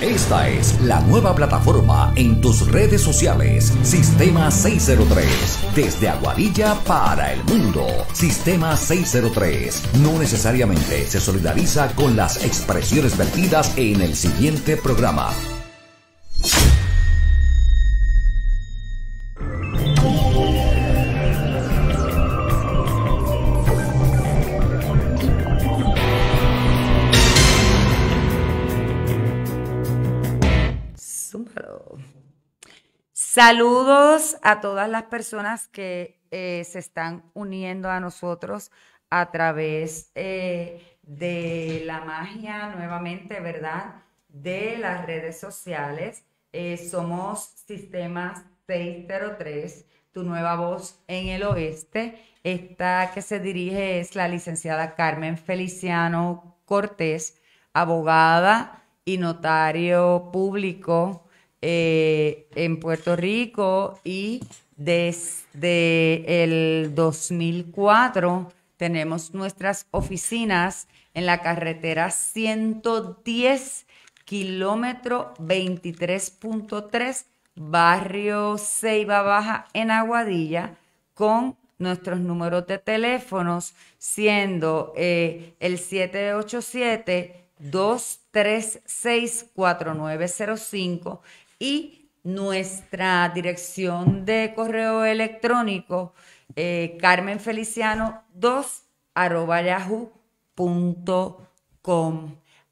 Esta es la nueva plataforma en tus redes sociales. Sistema 603. Desde Aguadilla para el mundo. Sistema 603. No necesariamente se solidariza con las expresiones vertidas en el siguiente programa. Saludos a todas las personas que eh, se están uniendo a nosotros a través eh, de la magia, nuevamente, ¿verdad? De las redes sociales. Eh, somos Sistemas 603, tu nueva voz en el oeste. Esta que se dirige es la licenciada Carmen Feliciano Cortés, abogada y notario público eh, en Puerto Rico y desde el 2004 tenemos nuestras oficinas en la carretera 110, kilómetro 23.3, barrio Ceiba Baja en Aguadilla, con nuestros números de teléfonos, siendo eh, el 787 236 4905 y nuestra dirección de correo electrónico, eh, carmenfeliciano2 arroba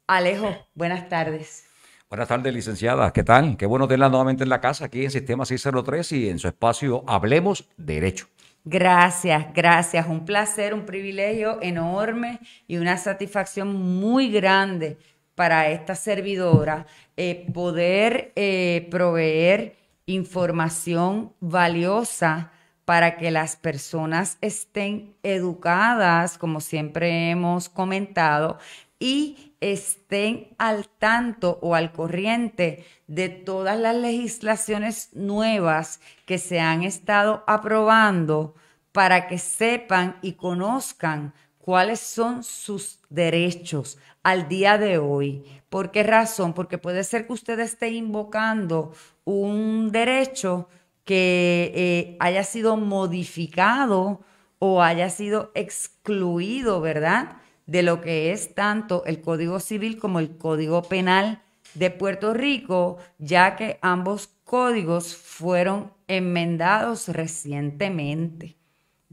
Alejo, buenas tardes. Buenas tardes, licenciada. ¿Qué tal? Qué bueno tenerla nuevamente en la casa, aquí en Sistema 603 y en su espacio Hablemos Derecho. Gracias, gracias. Un placer, un privilegio enorme y una satisfacción muy grande para esta servidora eh, poder eh, proveer información valiosa para que las personas estén educadas, como siempre hemos comentado, y estén al tanto o al corriente de todas las legislaciones nuevas que se han estado aprobando para que sepan y conozcan cuáles son sus derechos al día de hoy. ¿Por qué razón? Porque puede ser que usted esté invocando un derecho que eh, haya sido modificado o haya sido excluido, ¿verdad? De lo que es tanto el Código Civil como el Código Penal de Puerto Rico, ya que ambos códigos fueron enmendados recientemente.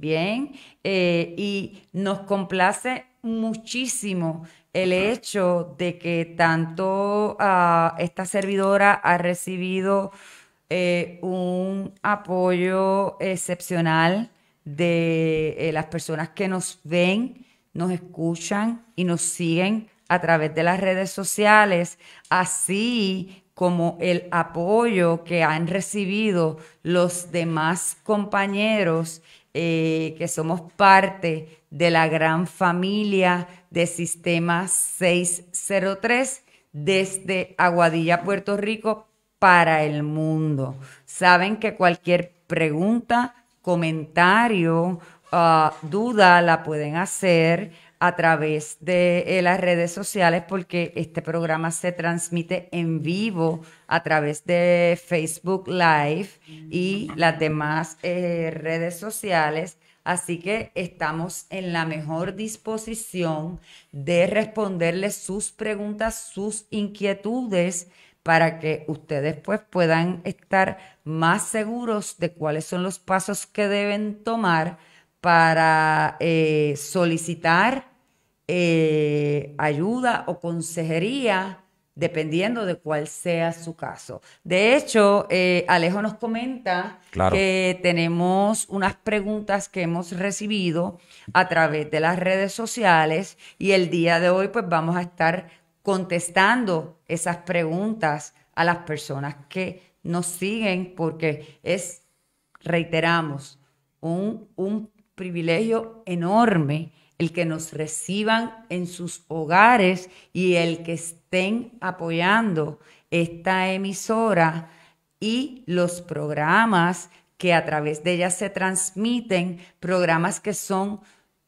Bien, eh, y nos complace muchísimo el hecho de que tanto ah, esta servidora ha recibido eh, un apoyo excepcional de eh, las personas que nos ven, nos escuchan y nos siguen a través de las redes sociales, así como el apoyo que han recibido los demás compañeros eh, que somos parte de la gran familia de Sistema 603 desde Aguadilla, Puerto Rico, para el mundo. Saben que cualquier pregunta, comentario, ah, duda la pueden hacer a través de eh, las redes sociales porque este programa se transmite en vivo a través de Facebook Live y las demás eh, redes sociales. Así que estamos en la mejor disposición de responderles sus preguntas, sus inquietudes, para que ustedes pues puedan estar más seguros de cuáles son los pasos que deben tomar para eh, solicitar eh, ayuda o consejería dependiendo de cuál sea su caso. De hecho, eh, Alejo nos comenta que tenemos unas preguntas que hemos recibido a través de las redes sociales y el día de hoy pues vamos a estar contestando esas preguntas a las personas que nos siguen porque es, reiteramos, un, un privilegio enorme el que nos reciban en sus hogares y el que estén apoyando esta emisora y los programas que a través de ella se transmiten, programas que son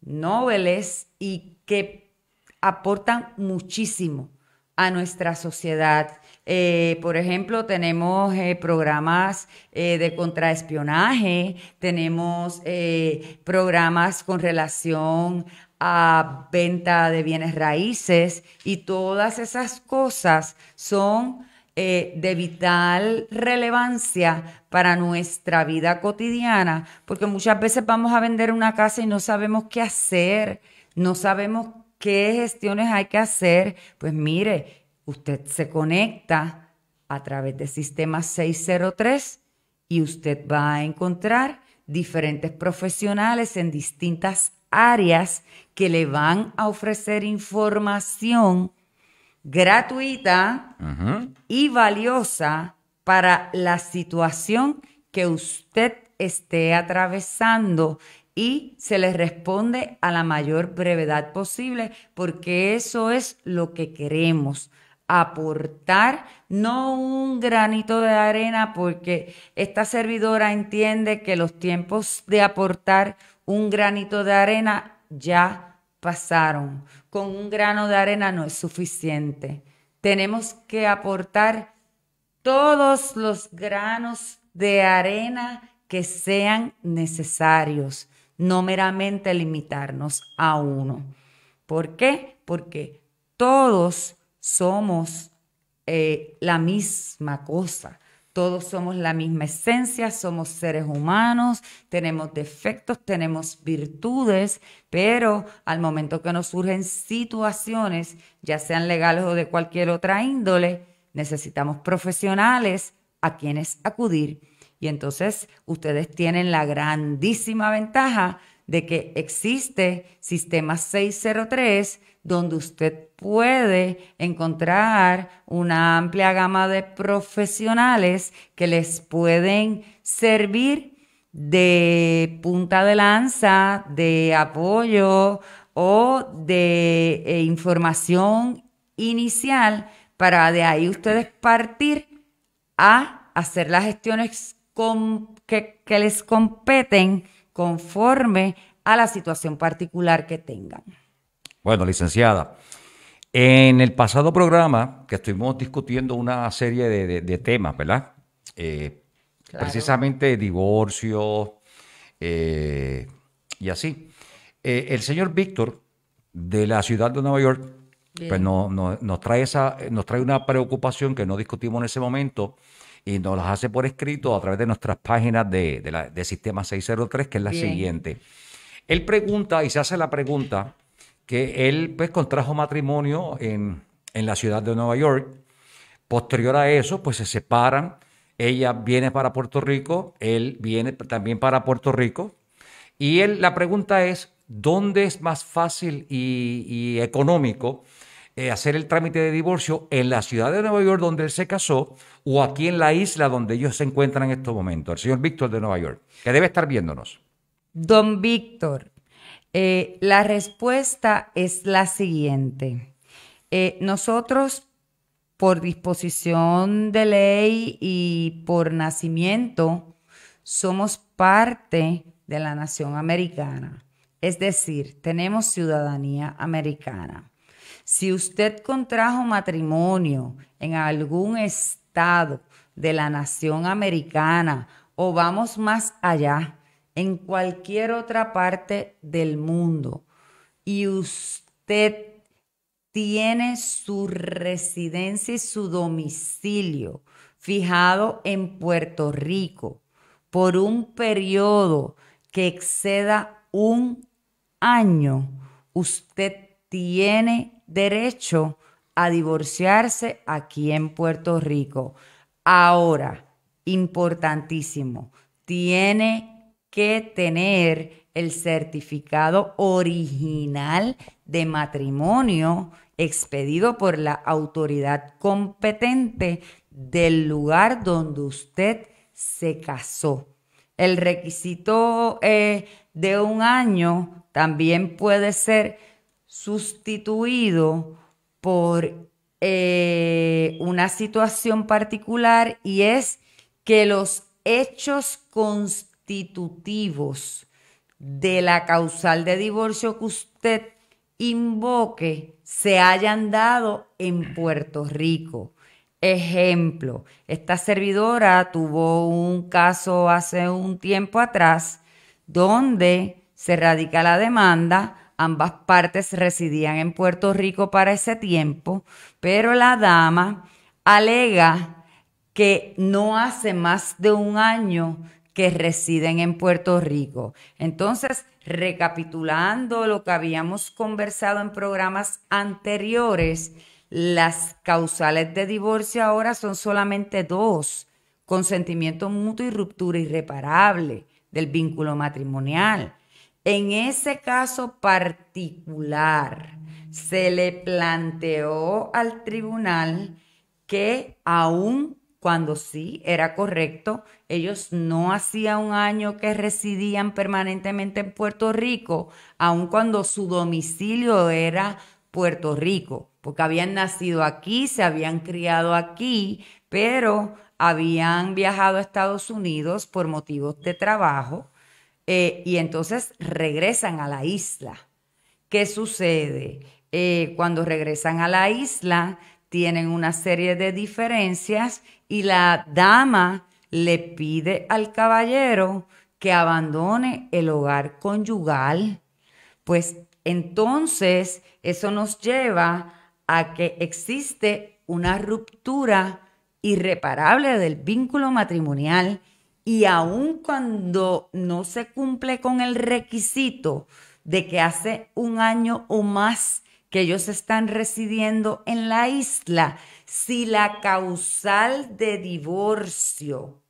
nobles y que aportan muchísimo a nuestra sociedad eh, por ejemplo, tenemos eh, programas eh, de contraespionaje, tenemos programas con relación a venta de bienes raíces y todas esas cosas son de vital relevancia para nuestra vida cotidiana, porque muchas veces vamos a vender una casa y no sabemos qué hacer, no sabemos qué gestiones hay que hacer. Pues mire, Usted se conecta a través de Sistema 603 y usted va a encontrar diferentes profesionales en distintas áreas que le van a ofrecer información gratuita y valiosa para la situación que usted esté atravesando y se le responde a la mayor brevedad posible porque eso es lo que queremos, aportar, no un granito de arena, porque esta servidora entiende que los tiempos de aportar un granito de arena ya pasaron. Con un grano de arena no es suficiente. Tenemos que aportar todos los granos de arena que sean necesarios, no meramente limitarnos a uno. ¿Por qué? Porque todos somos eh, la misma cosa. Todos somos la misma esencia, somos seres humanos, tenemos defectos, tenemos virtudes, pero al momento que nos surgen situaciones, ya sean legales o de cualquier otra índole, necesitamos profesionales a quienes acudir. Y entonces ustedes tienen la grandísima ventaja de que existe Sistema 603 donde usted puede encontrar una amplia gama de profesionales que les pueden servir de punta de lanza, de apoyo o de eh, información inicial para de ahí ustedes partir a hacer las gestiones que les competen conforme a la situación particular que tengan. Bueno, licenciada, en el pasado programa que estuvimos discutiendo una serie de, temas, ¿verdad? Eh, precisamente divorcio eh, y así. Eh, el señor Víctor de la ciudad de Nueva York pues nos, trae esa, nos trae una preocupación que no discutimos en ese momento y nos las hace por escrito a través de nuestras páginas de, Sistema 603, que es la siguiente. Él pregunta y se hace la pregunta que él pues contrajo matrimonio en, en la ciudad de Nueva York. Posterior a eso, pues se separan. Ella viene para Puerto Rico, él viene también para Puerto Rico. Y él, la pregunta es, ¿dónde es más fácil y económico eh, hacer el trámite de divorcio en la ciudad de Nueva York donde él se casó o aquí en la isla donde ellos se encuentran en estos momentos, el señor Víctor de Nueva York, que debe estar viéndonos. Don Víctor, eh, la respuesta es la siguiente. Eh, nosotros, por disposición de ley y por nacimiento, somos parte de la nación americana. Es decir, tenemos ciudadanía americana. Si usted contrajo matrimonio en algún estado de la nación americana o vamos más allá, en cualquier otra parte del mundo, y usted tiene su residencia y su domicilio fijado en Puerto Rico por un periodo que exceda un año, usted tiene derecho a divorciarse aquí en Puerto Rico. Ahora, importantísimo, tiene que tener el certificado original de matrimonio expedido por la autoridad competente del lugar donde usted se casó. El requisito eh, de un año también puede ser sustituido por eh, una situación particular y es que los hechos constitutivos de la causal de divorcio que usted invoque se hayan dado en Puerto Rico. Ejemplo, esta servidora tuvo un caso hace un tiempo atrás donde se radica la demanda Ambas partes residían en Puerto Rico para ese tiempo, pero la dama alega que no hace más de un año que residen en Puerto Rico. Entonces, recapitulando lo que habíamos conversado en programas anteriores, las causales de divorcio ahora son solamente dos, consentimiento mutuo y ruptura irreparable del vínculo matrimonial. En ese caso particular, se le planteó al tribunal que aun cuando sí era correcto, ellos no hacía un año que residían permanentemente en Puerto Rico, aun cuando su domicilio era Puerto Rico, porque habían nacido aquí, se habían criado aquí, pero habían viajado a Estados Unidos por motivos de trabajo eh, y entonces regresan a la isla. ¿Qué sucede? Eh, cuando regresan a la isla, tienen una serie de diferencias y la dama le pide al caballero que abandone el hogar conyugal, pues entonces eso nos lleva a que existe una ruptura irreparable del vínculo matrimonial y aun cuando no se cumple con el requisito de que hace un año o más que ellos están residiendo en la isla, si la causal de divorcio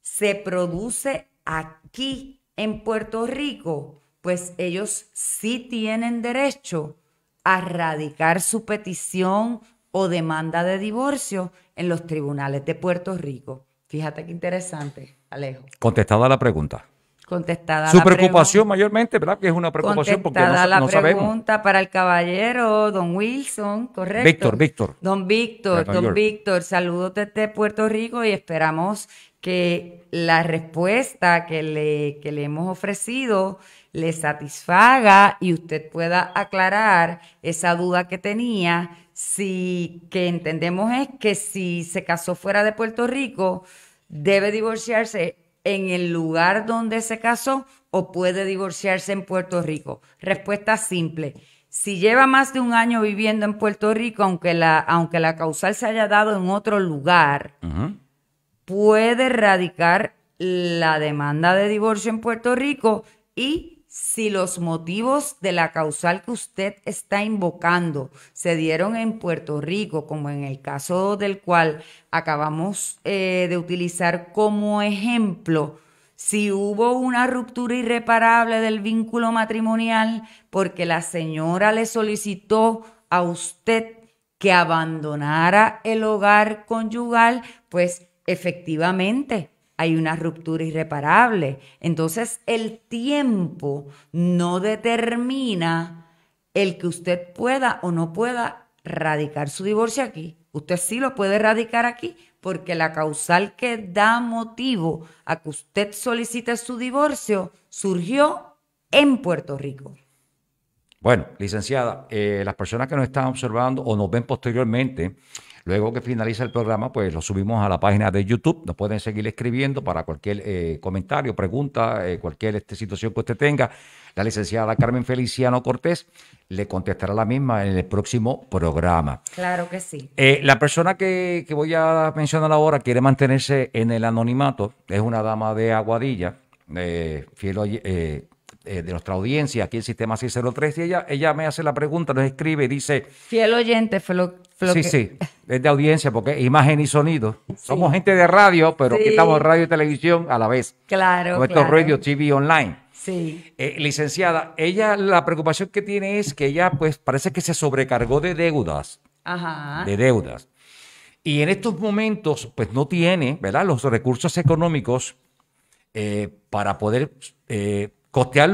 se produce aquí en Puerto Rico, pues ellos sí tienen derecho a radicar su petición o demanda de divorcio en los tribunales de Puerto Rico. Fíjate qué interesante, Alejo. Contestada la pregunta. Contestada Su preocupación mayormente, ¿verdad? Que es una preocupación porque no, la pregunta para el caballero Don Wilson, correcto. Víctor, Víctor. Don Víctor, Don Víctor, saludos desde Puerto Rico y esperamos que la respuesta que le, que le hemos ofrecido le satisfaga y usted pueda aclarar esa duda que tenía, si que entendemos es que si se casó fuera de Puerto Rico, debe divorciarse en el lugar donde se casó o puede divorciarse en Puerto Rico. Respuesta simple. Si lleva más de un año viviendo en Puerto Rico, aunque la, aunque la causal se haya dado en otro lugar, puede radicar la demanda de divorcio en Puerto Rico y si los motivos de la causal que usted está invocando se dieron en Puerto Rico, como en el caso del cual acabamos eh, de utilizar como ejemplo, si hubo una ruptura irreparable del vínculo matrimonial porque la señora le solicitó a usted que abandonara el hogar conyugal, pues efectivamente hay una ruptura irreparable. Entonces el tiempo no determina el que usted pueda o no pueda radicar su divorcio aquí. Usted sí lo puede radicar aquí porque la causal que da motivo a que usted solicite su divorcio surgió en Puerto Rico. Bueno, licenciada, eh, las personas que nos están observando o nos ven posteriormente, Luego que finaliza el programa, pues lo subimos a la página de YouTube. Nos pueden seguir escribiendo para cualquier eh, comentario, pregunta, eh, cualquier este, situación que usted tenga. La licenciada Carmen Feliciano Cortés le contestará la misma en el próximo programa. Claro que sí. Eh, la persona que, voy a mencionar ahora quiere mantenerse en el anonimato. Es una dama de Aguadilla, fiel de nuestra audiencia aquí en Sistema 603 y ella, ella me hace la pregunta, nos escribe y dice... Fiel oyente, fue sí, sí, es de audiencia, porque imagen y sonido. Somos gente de radio, pero quitamos que estamos radio y televisión a la vez. Claro. Nuestro claro. radio, TV online. Sí. Eh, licenciada, ella la preocupación que tiene es que ella, pues, parece que se sobrecargó de deudas. Ajá. De deudas. Y en estos momentos, pues, no tiene, ¿verdad?, los recursos económicos eh, para poder eh, costear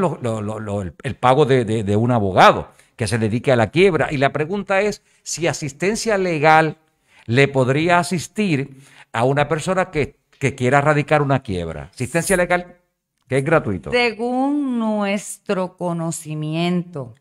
el, pago de, de un abogado que se dedique a la quiebra. Y la pregunta es si asistencia legal le podría asistir a una persona que, quiera erradicar una quiebra. Asistencia legal que es gratuito. Según nuestro conocimiento,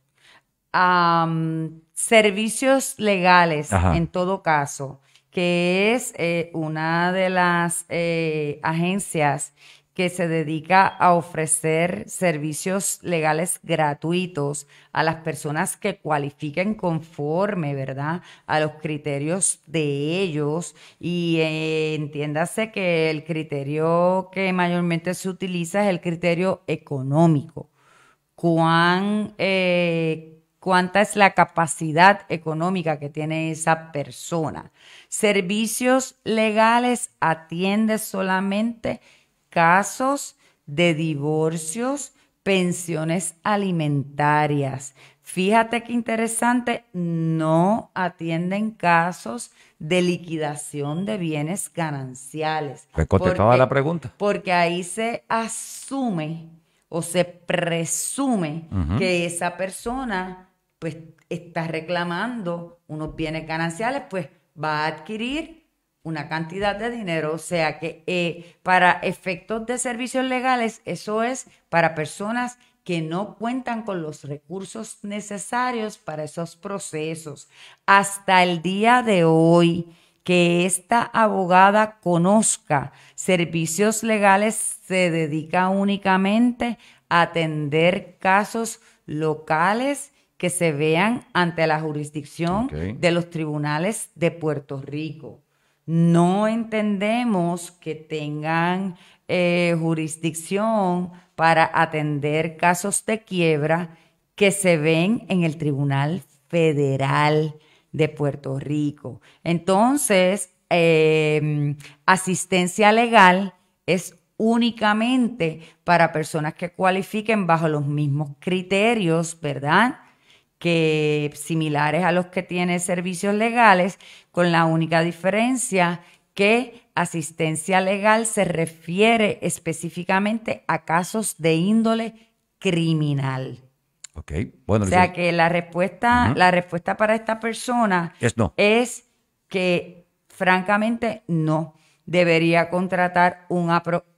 servicios legales en todo caso, que es eh, una de las eh, agencias que se dedica a ofrecer servicios legales gratuitos a las personas que cualifiquen conforme, ¿verdad?, a los criterios de ellos. Y eh, entiéndase que el criterio que mayormente se utiliza es el criterio económico. ¿Cuán, eh, cuánta es la capacidad económica que tiene esa persona? Servicios legales atiende solamente casos de divorcios, pensiones alimentarias. Fíjate qué interesante, no atienden casos de liquidación de bienes gananciales. Pues la pregunta. Porque ahí se asume o se presume que esa persona pues está reclamando unos bienes gananciales, pues va a adquirir una cantidad de dinero, o sea que eh, para efectos de servicios legales, eso es para personas que no cuentan con los recursos necesarios para esos procesos. Hasta el día de hoy, que esta abogada conozca servicios legales, se dedica únicamente a atender casos locales que se vean ante la jurisdicción de los tribunales de Puerto Rico no entendemos que tengan eh, jurisdicción para atender casos de quiebra que se ven en el Tribunal Federal de Puerto Rico. Entonces, em, asistencia legal es únicamente para personas que cualifiquen bajo los mismos criterios, ¿verdad? que similares a los que tiene servicios legales, con la única diferencia que asistencia legal se refiere específicamente a casos de índole criminal. Ok, bueno. O sea que la respuesta, la respuesta para esta persona es, es que francamente no. Debería contratar un,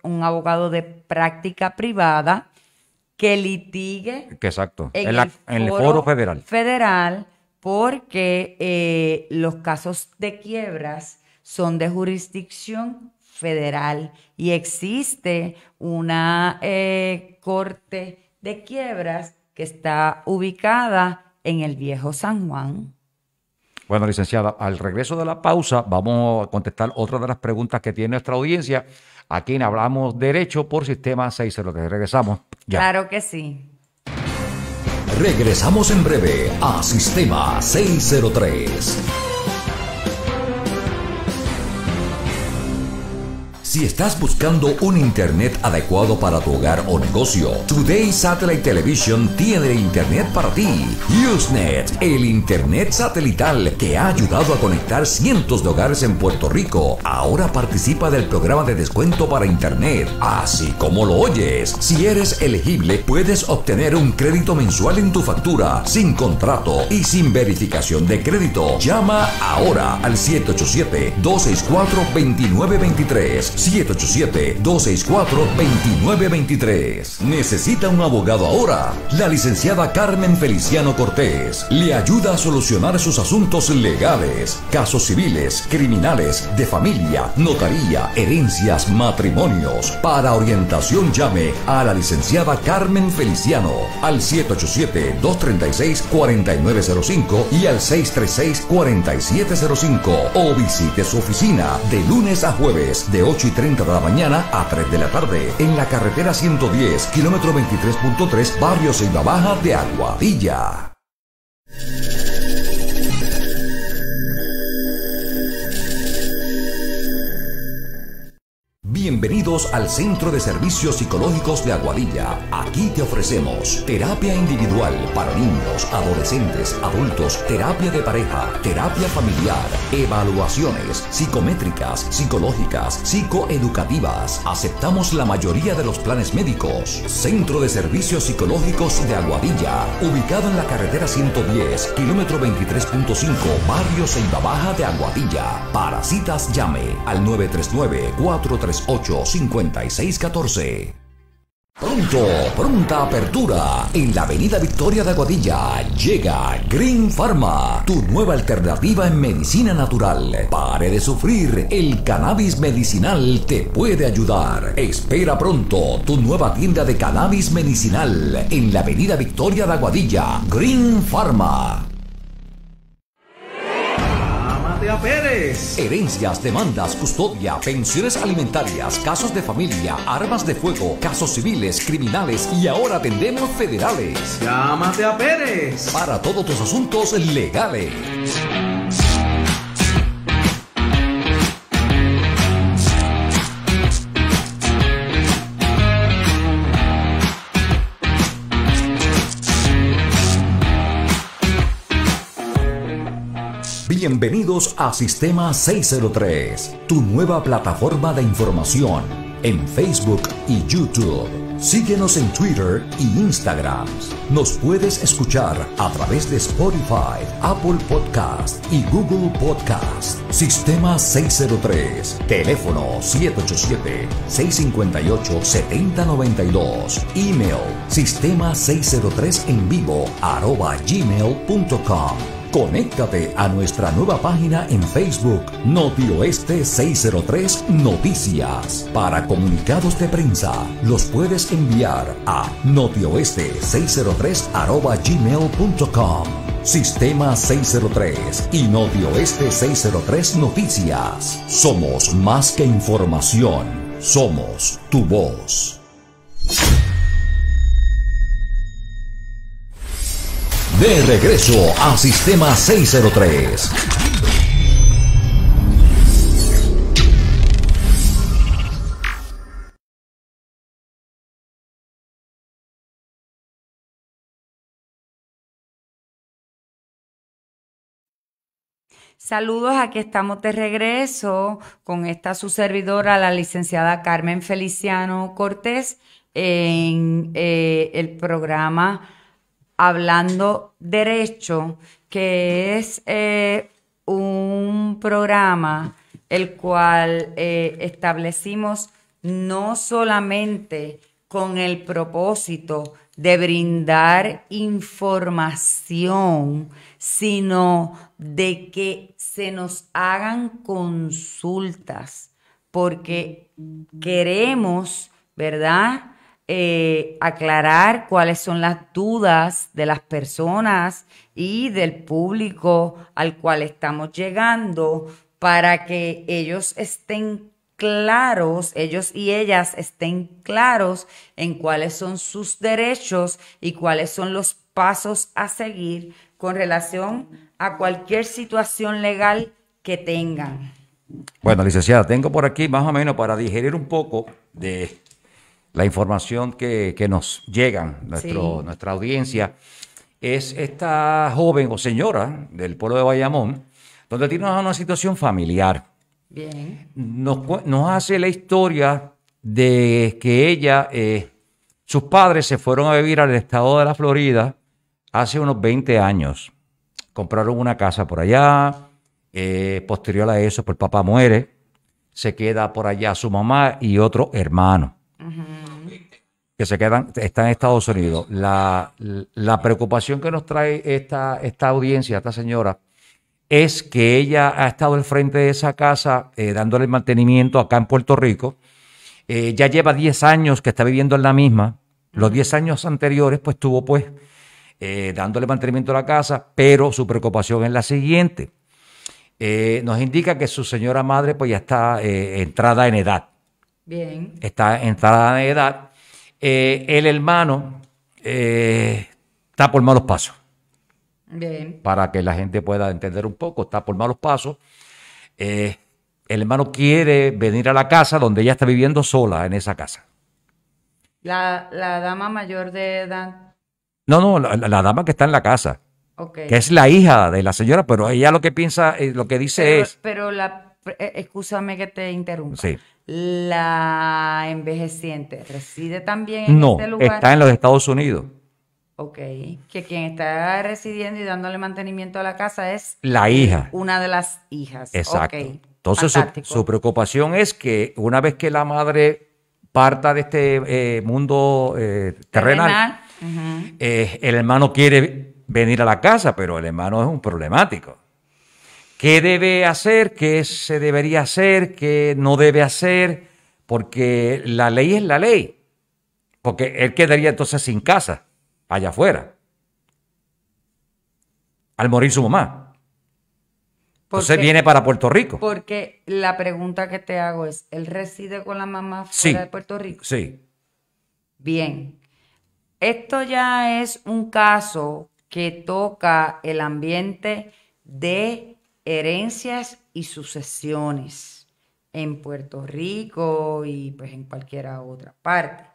un abogado de práctica privada que litigue. En, el, foro federal. Federal, porque eh, los casos de quiebras son de jurisdicción federal y existe una eh, corte de quiebras que está ubicada en el viejo San Juan. Bueno, licenciada, al regreso de la pausa vamos a contestar otra de las preguntas que tiene nuestra audiencia. Aquí en Hablamos Derecho por Sistema 603. Regresamos. Claro que sí. Regresamos en breve a Sistema 603. Si estás buscando un internet adecuado para tu hogar o negocio, Today Satellite Television tiene internet para ti. Usenet, el internet satelital que ha ayudado a conectar cientos de hogares en Puerto Rico, ahora participa del programa de descuento para internet. Así como lo oyes, si eres elegible, puedes obtener un crédito mensual en tu factura, sin contrato y sin verificación de crédito. Llama ahora al 787 264 2923 787-264-2923. Necesita un abogado ahora. La licenciada Carmen Feliciano Cortés le ayuda a solucionar sus asuntos legales, casos civiles, criminales, de familia, notaría, herencias, matrimonios. Para orientación llame a la licenciada Carmen Feliciano al 787-236-4905 y al 636-4705 o visite su oficina de lunes a jueves de 8 y 30 de la mañana a 3 de la tarde en la carretera 110, kilómetro 23.3, barrio Ceiba Baja de Aguadilla. Bienvenidos al Centro de Servicios Psicológicos de Aguadilla. Aquí te ofrecemos terapia individual para niños, adolescentes, adultos, terapia de pareja, terapia familiar, evaluaciones psicométricas, psicológicas, psicoeducativas. Aceptamos la mayoría de los planes médicos. Centro de Servicios Psicológicos de Aguadilla, ubicado en la carretera 110, kilómetro 23.5, barrio Ceiba Baja de Aguadilla. Para citas llame al 939 438 5614 Pronto, pronta apertura. En la Avenida Victoria de Aguadilla llega Green Pharma, tu nueva alternativa en medicina natural. Pare de sufrir, el cannabis medicinal te puede ayudar. Espera pronto tu nueva tienda de cannabis medicinal en la Avenida Victoria de Aguadilla, Green Pharma a Pérez. Herencias, demandas, custodia, pensiones alimentarias, casos de familia, armas de fuego, casos civiles, criminales y ahora atendemos federales. Llámate a Pérez. Para todos tus asuntos legales. Bienvenidos a Sistema 603, tu nueva plataforma de información en Facebook y YouTube. Síguenos en Twitter y Instagram. Nos puedes escuchar a través de Spotify, Apple Podcast y Google Podcast. Sistema 603, teléfono 787-658-7092, email sistema 603 en vivo arroba Conéctate a nuestra nueva página en Facebook, Notioeste 603 Noticias. Para comunicados de prensa, los puedes enviar a notioeste603 gmail.com. Sistema 603 y Notioeste 603 Noticias. Somos más que información, somos tu voz. De regreso a Sistema 603. Saludos, aquí estamos de regreso con esta su servidora, la licenciada Carmen Feliciano Cortés, en eh, el programa Hablando Derecho, que es eh, un programa el cual eh, establecimos no solamente con el propósito de brindar información, sino de que se nos hagan consultas, porque queremos, ¿verdad? Eh, aclarar cuáles son las dudas de las personas y del público al cual estamos llegando para que ellos estén claros, ellos y ellas estén claros en cuáles son sus derechos y cuáles son los pasos a seguir con relación a cualquier situación legal que tengan. Bueno, licenciada, tengo por aquí más o menos para digerir un poco de la información que, nos llegan, nuestra audiencia, es esta joven o señora del pueblo de Bayamón, donde tiene una, situación familiar. Bien. Nos, hace la historia de que ella, eh, sus padres se fueron a vivir al estado de la Florida hace unos 20 años. Compraron una casa por allá, eh, posterior a eso, pues el papá muere, se queda por allá su mamá y otro hermano que se quedan, está en Estados Unidos. La, preocupación que nos trae esta, esta audiencia, esta señora, es que ella ha estado al frente de esa casa eh, dándole mantenimiento acá en Puerto Rico. Eh, ya lleva 10 años que está viviendo en la misma. Los 10 años anteriores, pues estuvo pues eh, dándole mantenimiento a la casa, pero su preocupación es la siguiente. nos indica que su señora madre pues ya está entrada en edad. Bien. Está entrada de edad. Eh, el hermano eh, está por malos pasos. Bien. Para que la gente pueda entender un poco, está por malos pasos. Eh, el hermano quiere venir a la casa donde ella está viviendo sola en esa casa. La, dama mayor de edad. No, no, la, dama que está en la casa. Que es la hija de la señora, pero ella lo que piensa, lo que dice es. Pero la. Excúsame que te interrumpa. Sí la envejeciente reside también en este lugar? No, está en los Estados Unidos. Ok, que quien está residiendo y dándole mantenimiento a la casa es... La hija. Una de las hijas. Exacto. Entonces su, preocupación es que una vez que la madre parta de este eh, mundo eh, terrenal, eh, el hermano quiere venir a la casa, pero el hermano es un problemático qué debe hacer, qué se debería hacer, qué no debe hacer, porque la ley es la ley. Porque él quedaría entonces sin casa, allá afuera, al morir su mamá. entonces viene para Puerto Rico. Porque la pregunta que te hago es, ¿él reside con la mamá fuera de Puerto Rico? Sí. Bien. Esto ya es un caso que toca el ambiente de herencias y sucesiones en Puerto Rico y pues en cualquiera otra parte.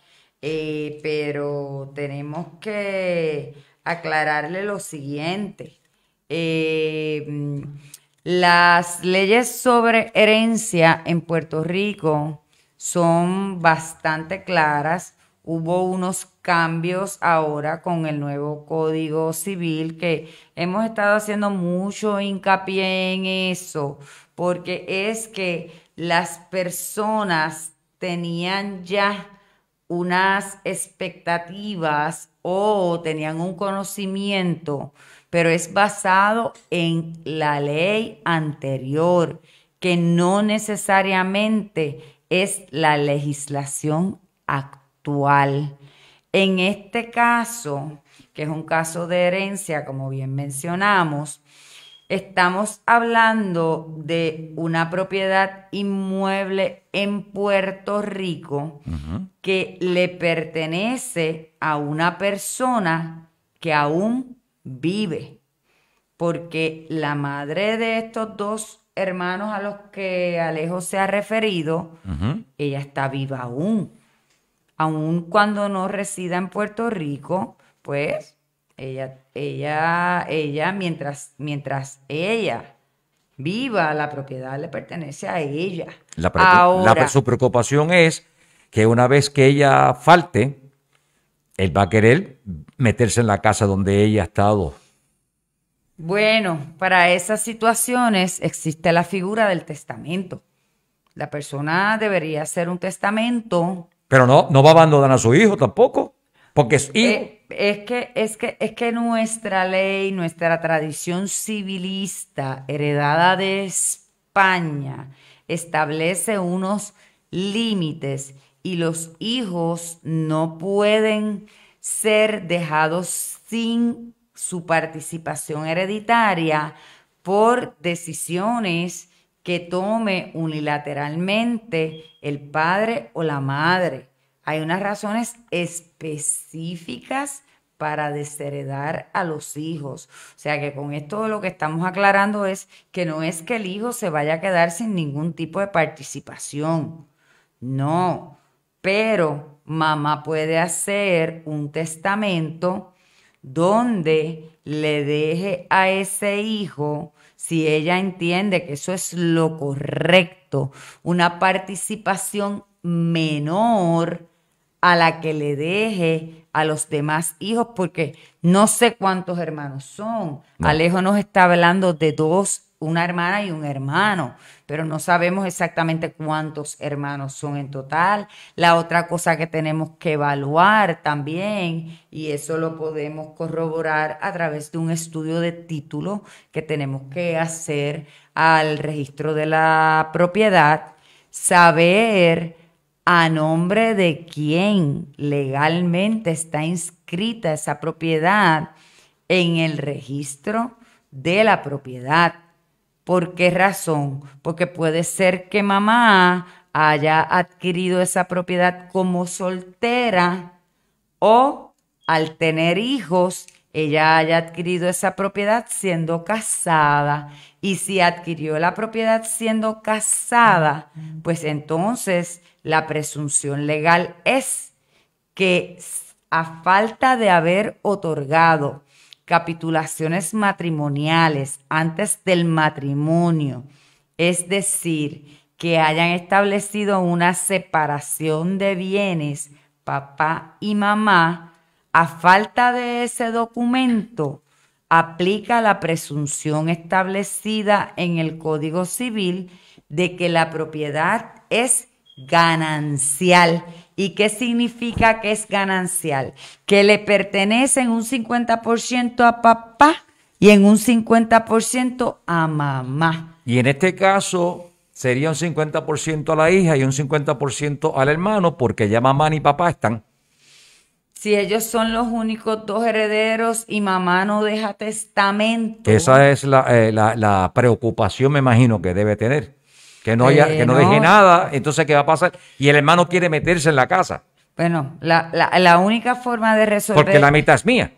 Eh, pero tenemos que aclararle lo siguiente. Eh, las leyes sobre herencia en Puerto Rico son bastante claras. Hubo unos cambios ahora con el nuevo Código Civil, que hemos estado haciendo mucho hincapié en eso, porque es que las personas tenían ya unas expectativas o tenían un conocimiento, pero es basado en la ley anterior, que no necesariamente es la legislación actual. En este caso, que es un caso de herencia, como bien mencionamos, estamos hablando de una propiedad inmueble en Puerto Rico que le pertenece a una persona que aún vive, porque la madre de estos dos hermanos a los que Alejo se ha referido, ella está viva aún aun cuando no resida en Puerto Rico, pues ella, ella, ella, mientras, mientras ella viva, la propiedad le pertenece a ella. La, su preocupación es que una vez que ella falte, él va a querer meterse en la casa donde ella ha estado. Bueno, para esas situaciones existe la figura del testamento. La persona debería hacer un testamento pero no, no va a abandonar a su hijo tampoco, porque es eh, es que, es que, es que nuestra ley, nuestra tradición civilista heredada de España establece unos límites y los hijos no pueden ser dejados sin su participación hereditaria por decisiones que tome unilateralmente el padre o la madre. Hay unas razones específicas para desheredar a los hijos. O sea que con esto lo que estamos aclarando es que no es que el hijo se vaya a quedar sin ningún tipo de participación. No, pero mamá puede hacer un testamento donde le deje a ese hijo si ella entiende que eso es lo correcto, una participación menor a la que le deje a los demás hijos, porque no sé cuántos hermanos son. Alejo nos está hablando de dos una hermana y un hermano, pero no sabemos exactamente cuántos hermanos son en total. La otra cosa que tenemos que evaluar también, y eso lo podemos corroborar a través de un estudio de título que tenemos que hacer al registro de la propiedad, saber a nombre de quién legalmente está inscrita esa propiedad en el registro de la propiedad ¿Por qué razón? Porque puede ser que mamá haya adquirido esa propiedad como soltera o al tener hijos, ella haya adquirido esa propiedad siendo casada. Y si adquirió la propiedad siendo casada, pues entonces la presunción legal es que a falta de haber otorgado capitulaciones matrimoniales antes del matrimonio, es decir, que hayan establecido una separación de bienes, papá y mamá, a falta de ese documento, aplica la presunción establecida en el Código Civil de que la propiedad es ganancial ¿Y qué significa que es ganancial? Que le pertenece en un 50% a papá y en un 50% a mamá. Y en este caso sería un 50% a la hija y un 50% al hermano porque ya mamá ni papá están. Si ellos son los únicos dos herederos y mamá no deja testamento. Esa es la, eh, la preocupación, me imagino, que debe tener que no, haya, que deje nada, entonces ¿qué va a pasar? Y el hermano quiere meterse en la casa. Bueno, la, única forma de resolver... Porque la mitad es mía.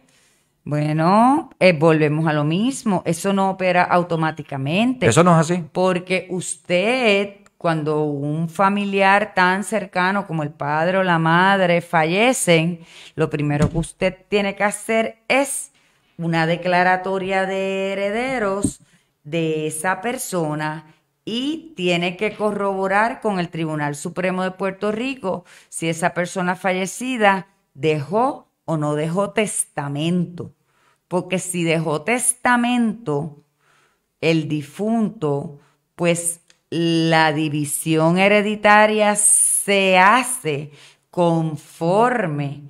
Bueno, eh, volvemos a lo mismo. Eso no opera automáticamente. Eso no es así. Porque usted, cuando un familiar tan cercano como el padre o la madre fallecen, lo primero que usted tiene que hacer es una declaratoria de herederos de esa persona y tiene que corroborar con el Tribunal Supremo de Puerto Rico si esa persona fallecida dejó o no dejó testamento. Porque si dejó testamento, el difunto, pues la división hereditaria se hace conforme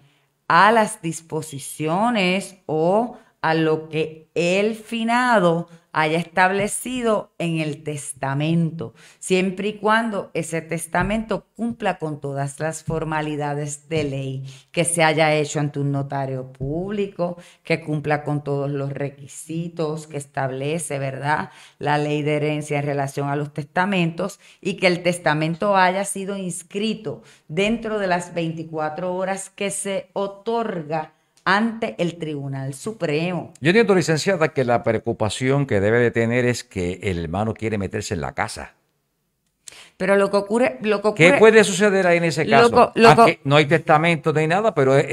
a las disposiciones o a lo que el finado haya establecido en el testamento, siempre y cuando ese testamento cumpla con todas las formalidades de ley, que se haya hecho ante un notario público, que cumpla con todos los requisitos que establece, ¿verdad? La ley de herencia en relación a los testamentos y que el testamento haya sido inscrito dentro de las 24 horas que se otorga ante el Tribunal Supremo. Yo entiendo, licenciada, que la preocupación que debe de tener es que el hermano quiere meterse en la casa. Pero lo que ocurre, que ¿Qué puede suceder ahí en ese caso? no hay testamento ni nada, pero es,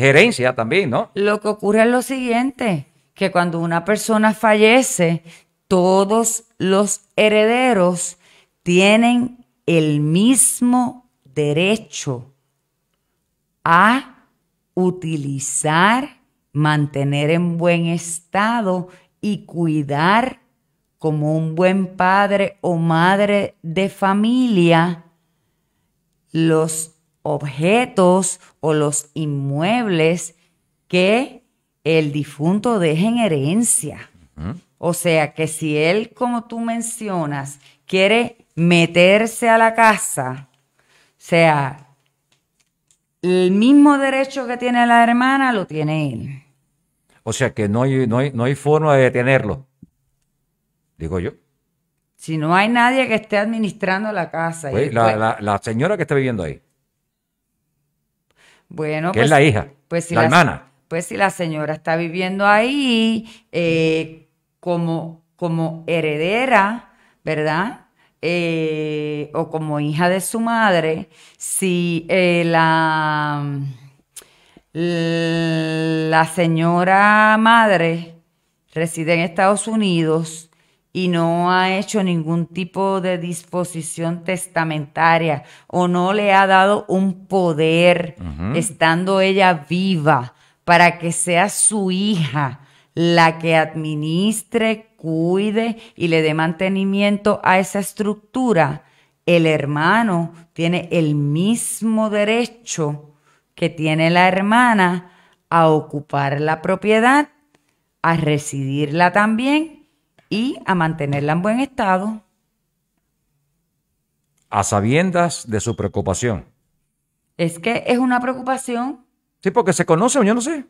gerencia es, también, ¿no? Lo que ocurre es lo siguiente, que cuando una persona fallece, todos los herederos tienen el mismo derecho a utilizar, mantener en buen estado y cuidar como un buen padre o madre de familia los objetos o los inmuebles que el difunto deje en herencia. O sea que si él, como tú mencionas, quiere meterse a la casa, o sea, el mismo derecho que tiene la hermana lo tiene él. O sea que no hay, no hay, forma de detenerlo, digo yo. Si no hay nadie que esté administrando la casa. la, la, la, señora que está viviendo ahí. Bueno, pues, es la hija, pues si la, hermana. Pues si la señora está viviendo ahí eh, como, como heredera, ¿verdad? Eh, o como hija de su madre, si eh, la, la señora madre reside en Estados Unidos y no ha hecho ningún tipo de disposición testamentaria o no le ha dado un poder, estando ella viva, para que sea su hija la que administre cuide y le dé mantenimiento a esa estructura, el hermano tiene el mismo derecho que tiene la hermana a ocupar la propiedad, a residirla también y a mantenerla en buen estado. A sabiendas de su preocupación. Es que es una preocupación. Sí, porque se conoce, yo no sé.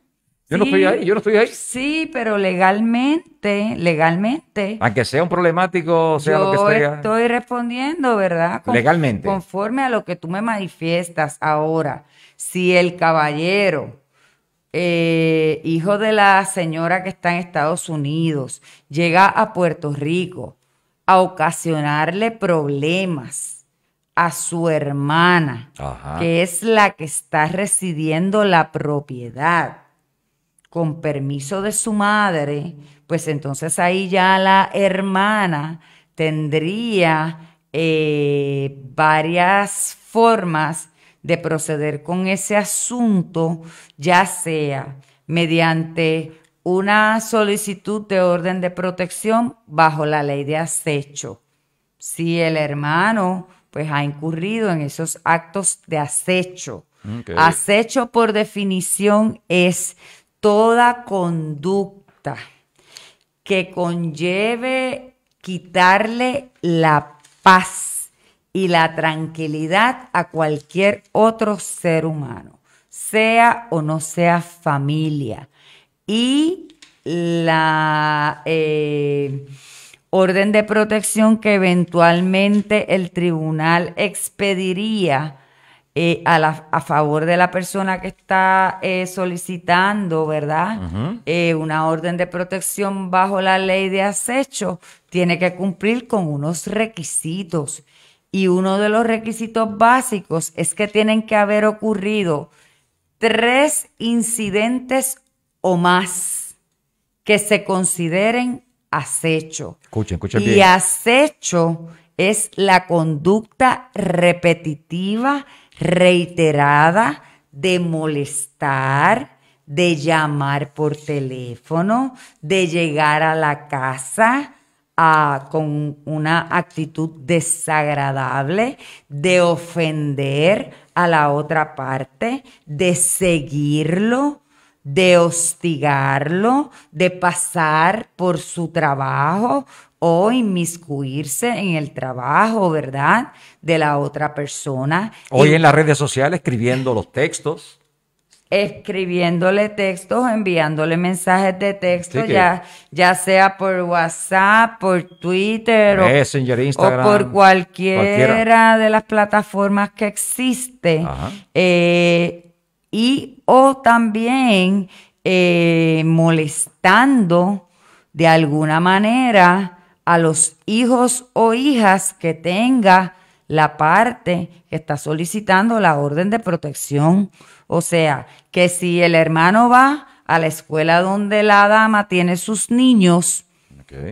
Yo no estoy ahí, yo no estoy ahí. Sí, pero legalmente, legalmente. Aunque sea un problemático, sea lo que sea. Estoy respondiendo, ¿verdad? legalmente. Conforme a lo que tú me manifiestas ahora. Si el caballero, eh, hijo de la señora que está en Estados Unidos, llega a Puerto Rico a ocasionarle problemas a su hermana, que es la que está residiendo la propiedad con permiso de su madre, pues entonces ahí ya la hermana tendría eh, varias formas de proceder con ese asunto, ya sea mediante una solicitud de orden de protección bajo la ley de acecho. Si el hermano pues ha incurrido en esos actos de acecho. Acecho por definición es toda conducta que conlleve quitarle la paz y la tranquilidad a cualquier otro ser humano, sea o no sea familia. Y la eh, orden de protección que eventualmente el tribunal expediría eh, a, favor de la persona que está eh, solicitando, ¿verdad? Eh, una orden de protección bajo la ley de acecho tiene que cumplir con unos requisitos. Y uno de los requisitos básicos es que tienen que haber ocurrido tres incidentes o más que se consideren acecho. bien. Y acecho es la conducta repetitiva, reiterada de molestar, de llamar por teléfono, de llegar a la casa ah, con una actitud desagradable, de ofender a la otra parte, de seguirlo, de hostigarlo, de pasar por su trabajo o inmiscuirse en el trabajo, ¿verdad?, de la otra persona. Hoy en las redes sociales escribiendo los textos. Escribiéndole textos, enviándole mensajes de texto, ya, ya sea por WhatsApp, por Twitter o, por cualquiera, de las plataformas que existe. Eh, y o también eh, molestando de alguna manera a los hijos o hijas que tenga la parte que está solicitando la orden de protección. O sea, que si el hermano va a la escuela donde la dama tiene sus niños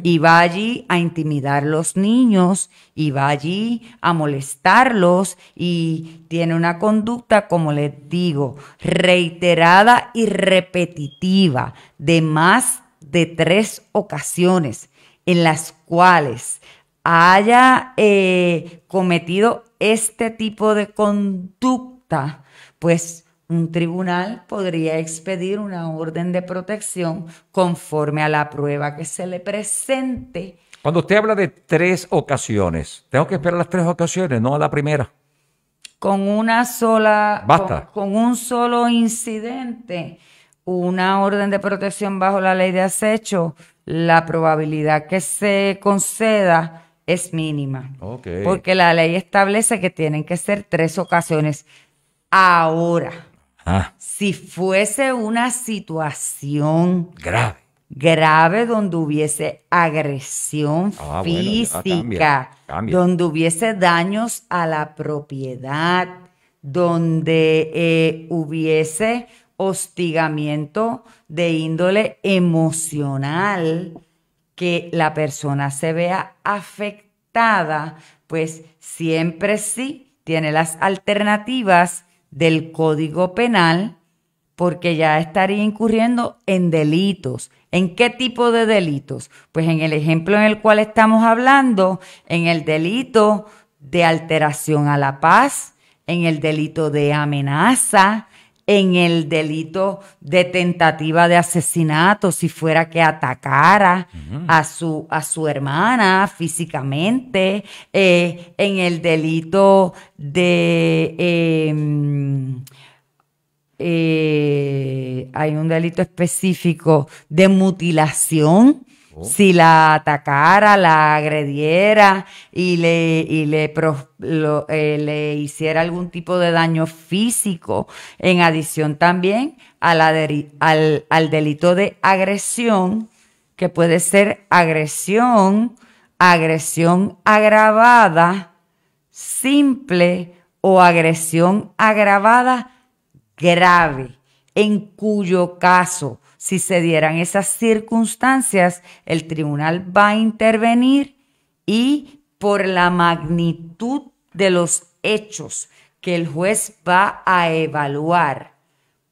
y va allí a intimidar los niños y va allí a molestarlos y tiene una conducta, como les digo, reiterada y repetitiva de más de tres ocasiones en las cuales haya eh, cometido este tipo de conducta, pues un tribunal podría expedir una orden de protección conforme a la prueba que se le presente. Cuando usted habla de tres ocasiones, tengo que esperar las tres ocasiones, no a la primera. Con una sola, Basta. con un solo incidente, una orden de protección bajo la ley de acecho la probabilidad que se conceda es mínima. Porque la ley establece que tienen que ser tres ocasiones. Ahora, ah. si fuese una situación grave, grave donde hubiese agresión ah, física, donde hubiese daños a la propiedad, donde eh, hubiese hostigamiento de índole emocional, que la persona se vea afectada, pues siempre sí tiene las alternativas del código penal, porque ya estaría incurriendo en delitos. ¿En qué tipo de delitos? Pues en el ejemplo en el cual estamos hablando, en el delito de alteración a la paz, en el delito de amenaza, en el delito de tentativa de asesinato si fuera que atacara a, su, a su hermana físicamente, eh, en el delito de... Em, eh, hay un delito específico de mutilación Oh. Si la atacara, la agrediera y eh, le, hiciera algún tipo de daño físico, en adición también al delito de agresión, que puede ser agresión, agresión agravada, simple o agresión agravada grave, en cuyo caso si se dieran esas circunstancias, el tribunal va a intervenir y por la magnitud de los hechos que el juez va a evaluar,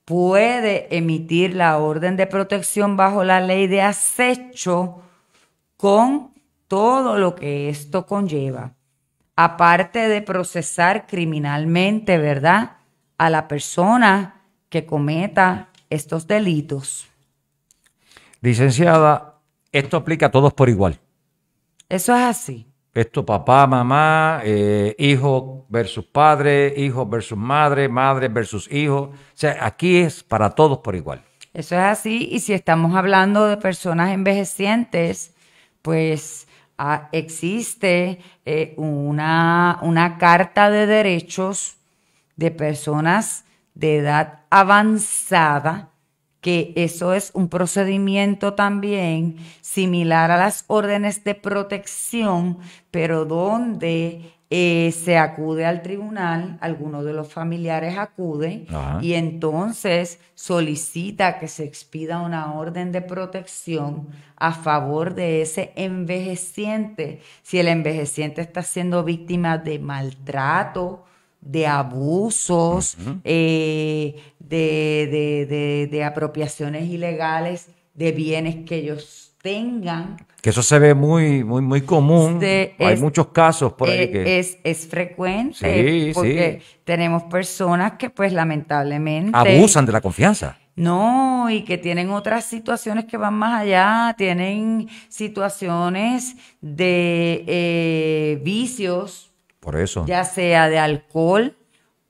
puede emitir la orden de protección bajo la ley de acecho con todo lo que esto conlleva. Aparte de procesar criminalmente, ¿verdad? A la persona que cometa estos delitos. Licenciada, esto aplica a todos por igual. Eso es así. Esto papá, mamá, eh, hijo versus padre, hijo versus madre, madre versus hijo. O sea, aquí es para todos por igual. Eso es así. Y si estamos hablando de personas envejecientes, pues ah, existe eh, una, una carta de derechos de personas de edad avanzada que eso es un procedimiento también similar a las órdenes de protección, pero donde eh, se acude al tribunal, alguno de los familiares acude y entonces solicita que se expida una orden de protección a favor de ese envejeciente, si el envejeciente está siendo víctima de maltrato, de abusos, eh, de, de, de, de, apropiaciones ilegales de bienes que ellos tengan. Que eso se ve muy, muy, muy común. Hay muchos casos por ahí. E es, es, frecuente porque tenemos personas que pues lamentablemente... Abusan de la confianza. No, y que tienen otras situaciones que van más allá, tienen situaciones de eh, vicios, por eso. Ya sea de alcohol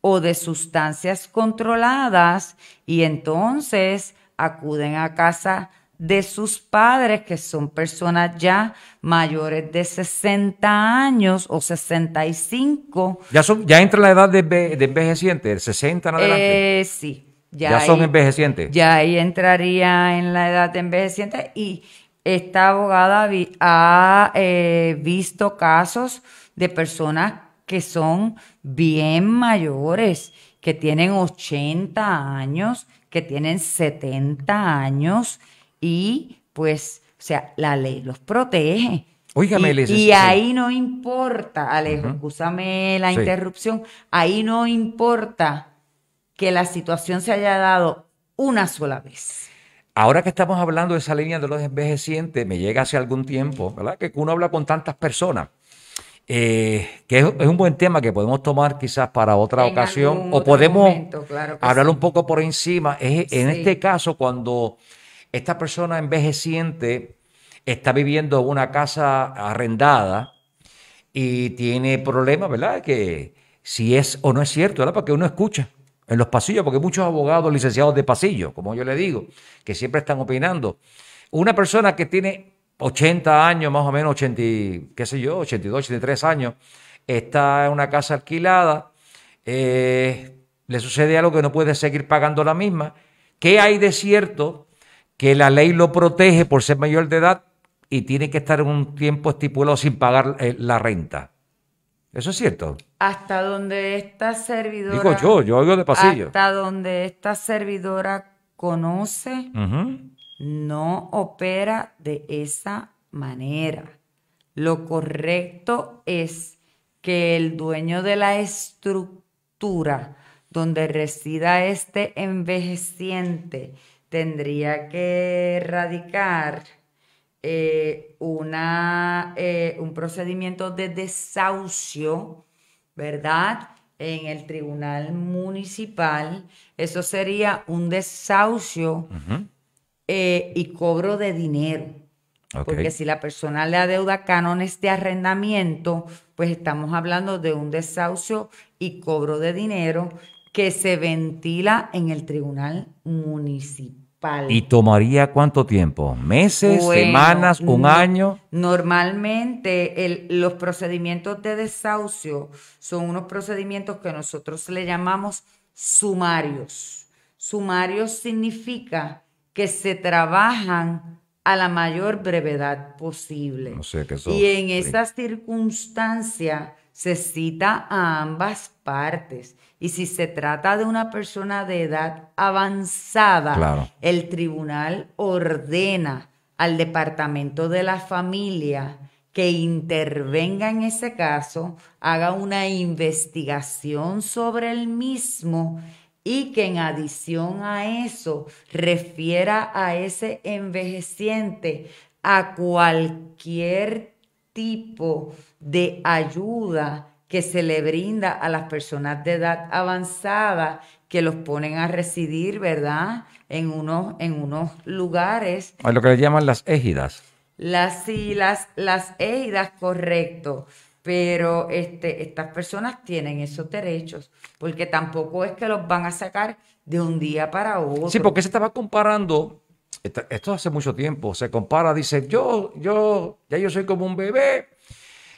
o de sustancias controladas y entonces acuden a casa de sus padres, que son personas ya mayores de 60 años o 65. Ya, son, ya entra la edad de, envejeciente, 60 en eh, adelante. sí. Ya, son envejecientes. Ya ahí entraría en la edad de envejeciente y esta abogada ha eh, visto casos de personas que son bien mayores, que tienen 80 años, que tienen 70 años y pues, o sea, la ley los protege. Oígame, y, eh, ahí no importa, Alejo, escúchame la interrupción, ahí no importa que la situación se haya dado una sola vez. Ahora que estamos hablando de esa línea de los envejecientes, me llega hace algún tiempo, ¿verdad? Que uno habla con tantas personas eh, que es, un buen tema que podemos tomar quizás para otra ocasión o podemos hablar un poco por encima. Es, en este caso, cuando esta persona envejeciente está viviendo en una casa arrendada y tiene problemas, ¿verdad? Que si es o no es cierto, ¿verdad? Porque uno escucha en los pasillos, porque muchos abogados licenciados de pasillo, como yo le digo, que siempre están opinando. Una persona que tiene 80 años, más o menos, 80, qué sé yo, 82, 83 años, está en una casa alquilada, eh, le sucede algo que no puede seguir pagando la misma. ¿Qué hay de cierto? Que la ley lo protege por ser mayor de edad y tiene que estar un tiempo estipulado sin pagar eh, la renta. Eso es cierto. Hasta donde esta servidora. Digo yo, yo oigo de pasillo. Hasta donde esta servidora conoce. No opera de esa manera. Lo correcto es que el dueño de la estructura donde resida este envejeciente tendría que radicar eh, una, eh, un procedimiento de desahucio, ¿verdad? En el tribunal municipal. Eso sería un desahucio eh, y cobro de dinero. Porque si la persona le adeuda cánones de arrendamiento, pues estamos hablando de un desahucio y cobro de dinero que se ventila en el tribunal municipal. ¿Y tomaría cuánto tiempo? ¿Meses, semanas, un año? Normalmente los procedimientos de desahucio son unos procedimientos que nosotros le llamamos sumarios. Sumarios significa que se trabajan a la mayor brevedad posible. y en esa circunstancias se cita a ambas partes. Y si se trata de una persona de edad avanzada, el tribunal ordena al Departamento de la Familia que intervenga en ese caso, haga una investigación sobre el mismo y que en adición a eso refiera a ese envejeciente a cualquier tipo de ayuda que se le brinda a las personas de edad avanzada que los ponen a residir, ¿verdad? En unos, en unos lugares. A lo que le llaman las égidas. Las, sí, las, las égidas, correcto pero este, estas personas tienen esos derechos, porque tampoco es que los van a sacar de un día para otro. Sí, porque se estaba comparando, esto hace mucho tiempo, se compara, dice, yo, yo, ya yo soy como un bebé,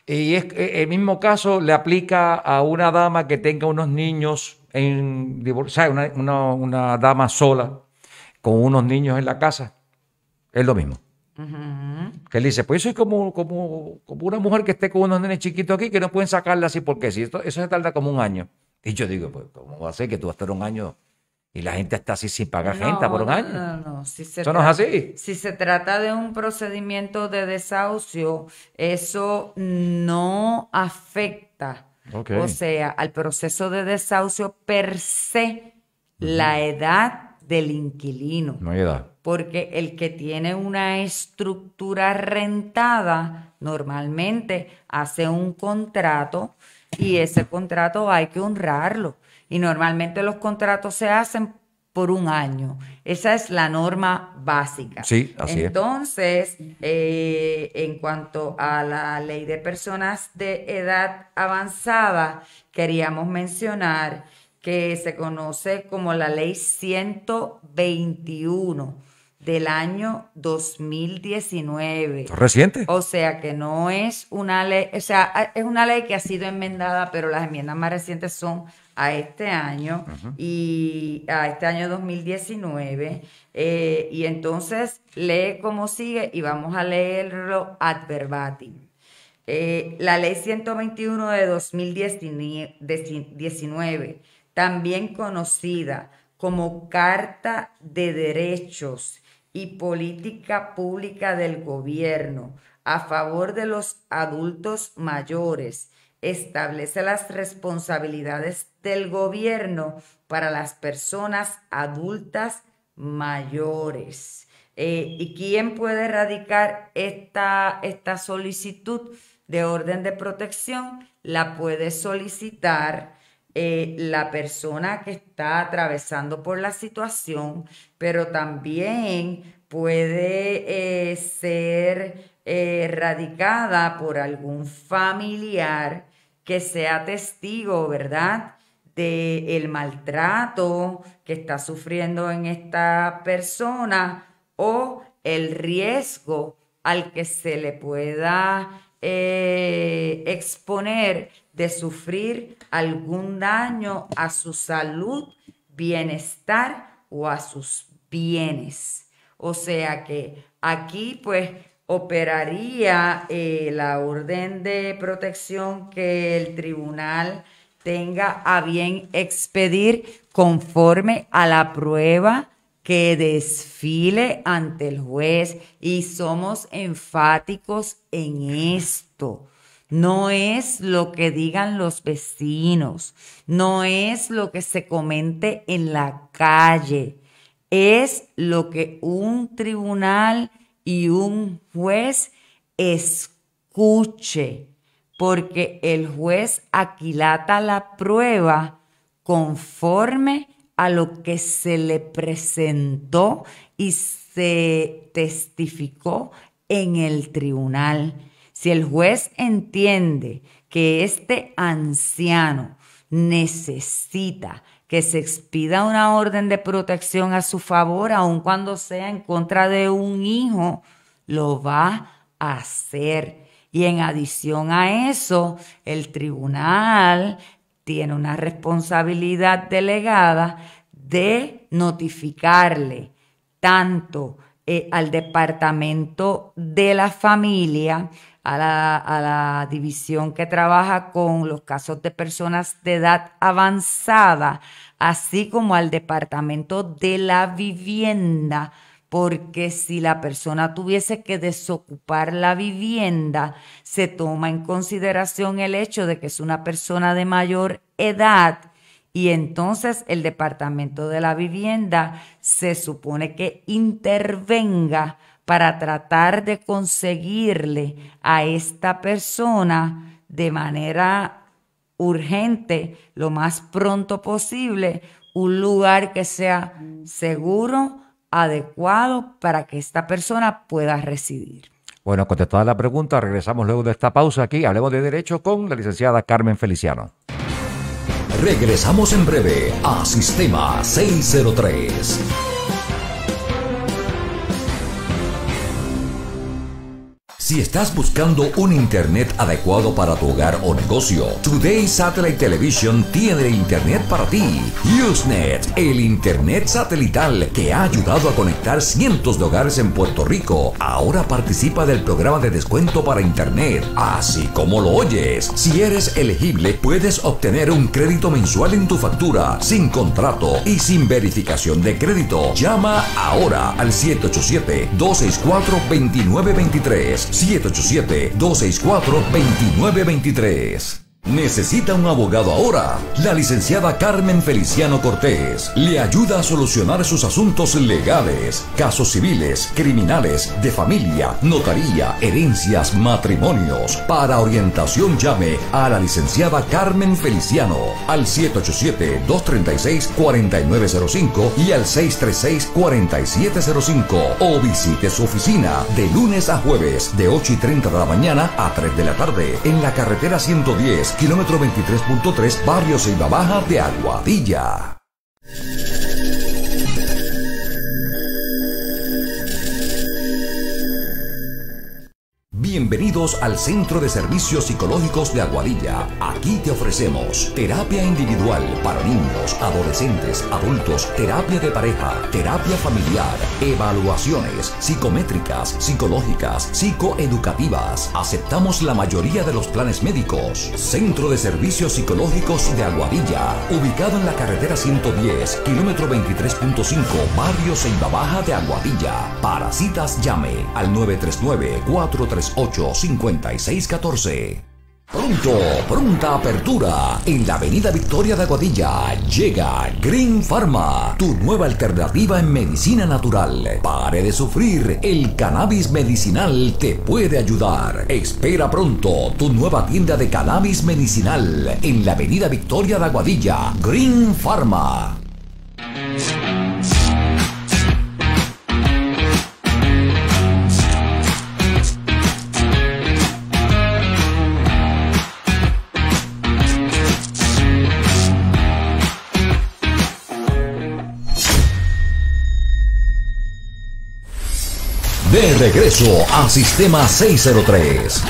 y es, e, el mismo caso le aplica a una dama que tenga unos niños en divorcio, una, dama sola con unos niños en la casa, es lo mismo. Que él dice, pues soy como, como, una mujer que esté con unos nenes chiquitos aquí que no pueden sacarla así porque si eso se tarda como un año. Y yo digo, pues, ¿cómo va a ser que tú vas a estar un año y la gente está así sin pagar gente por un año? No, no, no. eso no es así. Si se trata de un procedimiento de desahucio, eso no afecta, o sea, al proceso de desahucio per se, la edad del inquilino. No hay edad. Porque el que tiene una estructura rentada normalmente hace un contrato y ese contrato hay que honrarlo. Y normalmente los contratos se hacen por un año. Esa es la norma básica. Sí, así Entonces, eh, en cuanto a la ley de personas de edad avanzada, queríamos mencionar que se conoce como la ley 121 del año 2019. Reciente. O sea que no es una ley, o sea, es una ley que ha sido enmendada, pero las enmiendas más recientes son a este año y a este año 2019. Eh, y entonces lee cómo sigue y vamos a leerlo ad eh, la ley 121 de 2019 también conocida como Carta de Derechos y Política Pública del Gobierno a favor de los adultos mayores, establece las responsabilidades del gobierno para las personas adultas mayores. Eh, ¿Y quién puede erradicar esta, esta solicitud de orden de protección? La puede solicitar eh, la persona que está atravesando por la situación, pero también puede eh, ser eh, erradicada por algún familiar que sea testigo, ¿verdad? De el maltrato que está sufriendo en esta persona o el riesgo al que se le pueda eh, exponer de sufrir algún daño a su salud, bienestar o a sus bienes. O sea que aquí pues operaría eh, la orden de protección que el tribunal tenga a bien expedir conforme a la prueba que desfile ante el juez y somos enfáticos en esto. No es lo que digan los vecinos, no es lo que se comente en la calle, es lo que un tribunal y un juez escuche, porque el juez aquilata la prueba conforme a lo que se le presentó y se testificó en el tribunal. Si el juez entiende que este anciano necesita que se expida una orden de protección a su favor, aun cuando sea en contra de un hijo, lo va a hacer. Y en adición a eso, el tribunal tiene una responsabilidad delegada de notificarle tanto eh, al departamento de la familia, a la, división que trabaja con los casos de personas de edad avanzada, así como al departamento de la vivienda, porque si la persona tuviese que desocupar la vivienda, se toma en consideración el hecho de que es una persona de mayor edad y entonces el Departamento de la Vivienda se supone que intervenga para tratar de conseguirle a esta persona de manera urgente, lo más pronto posible, un lugar que sea seguro, adecuado para que esta persona pueda residir. Bueno, contestada la pregunta, regresamos luego de esta pausa aquí. Hablemos de derecho con la licenciada Carmen Feliciano. Regresamos en breve a Sistema 603. Si estás buscando un internet adecuado para tu hogar o negocio, Today Satellite Television tiene internet para ti. Usenet, el internet satelital que ha ayudado a conectar cientos de hogares en Puerto Rico, ahora participa del programa de descuento para internet, así como lo oyes. Si eres elegible, puedes obtener un crédito mensual en tu factura, sin contrato y sin verificación de crédito. Llama ahora al 787 264 2923 787-264-2923. Necesita un abogado ahora. La licenciada Carmen Feliciano Cortés le ayuda a solucionar sus asuntos legales, casos civiles, criminales, de familia, notaría, herencias, matrimonios. Para orientación llame a la licenciada Carmen Feliciano al 787-236-4905 y al 636-4705 o visite su oficina de lunes a jueves de 8 y 30 de la mañana a 3 de la tarde en la carretera 110 kilómetro 23.3, barrio Ceiba Baja de Aguadilla. Bienvenidos al Centro de Servicios Psicológicos de Aguadilla. Aquí te ofrecemos terapia individual para niños, adolescentes, adultos, terapia de pareja, terapia familiar, evaluaciones psicométricas, psicológicas, psicoeducativas. Aceptamos la mayoría de los planes médicos. Centro de Servicios Psicológicos de Aguadilla, ubicado en la carretera 110, kilómetro 23.5, barrio Ceiba Baja de Aguadilla. Para citas llame al 939 435 seis Pronto, pronta apertura. En la Avenida Victoria de Aguadilla llega Green Pharma, tu nueva alternativa en medicina natural. Pare de sufrir, el cannabis medicinal te puede ayudar. Espera pronto tu nueva tienda de cannabis medicinal en la Avenida Victoria de Aguadilla, Green Pharma. De regreso a Sistema 603.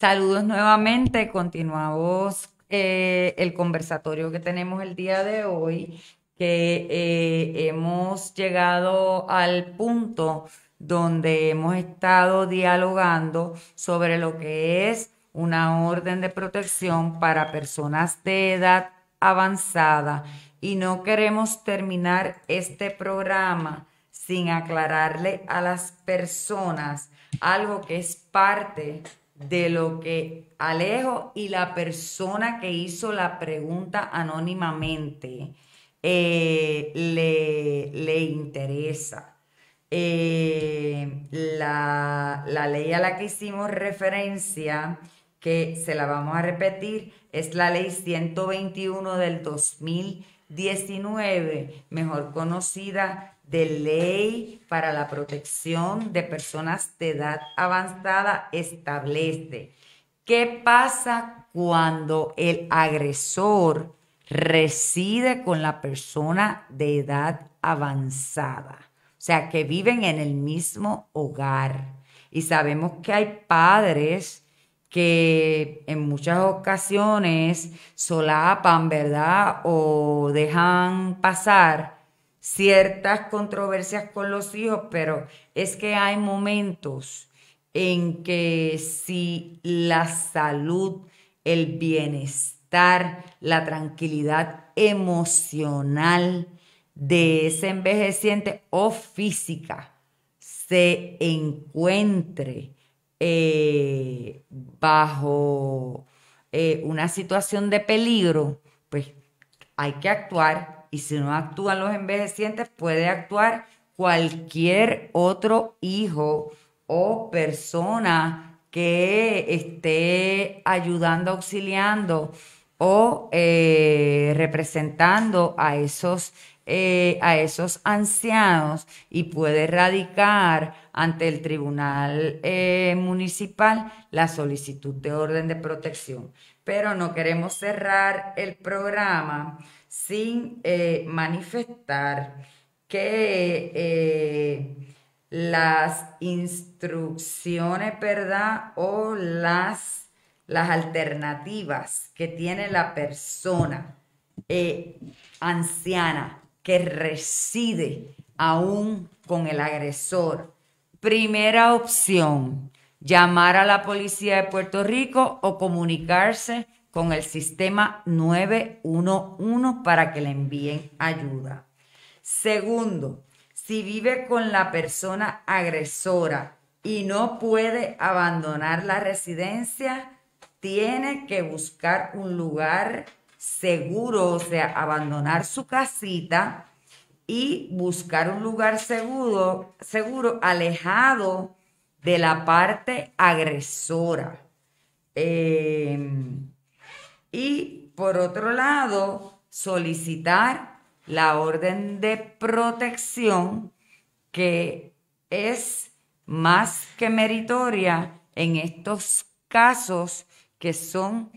Saludos nuevamente, continuamos eh, el conversatorio que tenemos el día de hoy, que eh, hemos llegado al punto donde hemos estado dialogando sobre lo que es una orden de protección para personas de edad avanzada y no queremos terminar este programa sin aclararle a las personas algo que es parte de lo que Alejo y la persona que hizo la pregunta anónimamente eh, le, le, interesa. Eh, la, la ley a la que hicimos referencia que se la vamos a repetir, es la ley 121 del 2019, mejor conocida de ley para la protección de personas de edad avanzada, establece qué pasa cuando el agresor reside con la persona de edad avanzada, o sea, que viven en el mismo hogar. Y sabemos que hay padres que en muchas ocasiones solapan, ¿verdad? O dejan pasar ciertas controversias con los hijos, pero es que hay momentos en que si la salud, el bienestar, la tranquilidad emocional de ese envejeciente o física se encuentre eh, bajo eh, una situación de peligro, pues hay que actuar y si no actúan los envejecientes puede actuar cualquier otro hijo o persona que esté ayudando, auxiliando o eh, representando a esos eh, a esos ancianos y puede radicar ante el tribunal eh, municipal la solicitud de orden de protección. Pero no queremos cerrar el programa sin eh, manifestar que las instrucciones, ¿verdad? O las las alternativas que tiene la persona anciana que reside aún con el agresor. Primera opción, llamar a la policía de Puerto Rico o comunicarse con el sistema 911 para que le envíen ayuda. Segundo, si vive con la persona agresora y no puede abandonar la residencia, tiene que buscar un lugar seguro, o sea, abandonar su casita y buscar un lugar seguro, seguro, alejado de la parte agresora. Em, y por otro lado, solicitar la orden de protección que es más que meritoria en estos casos que son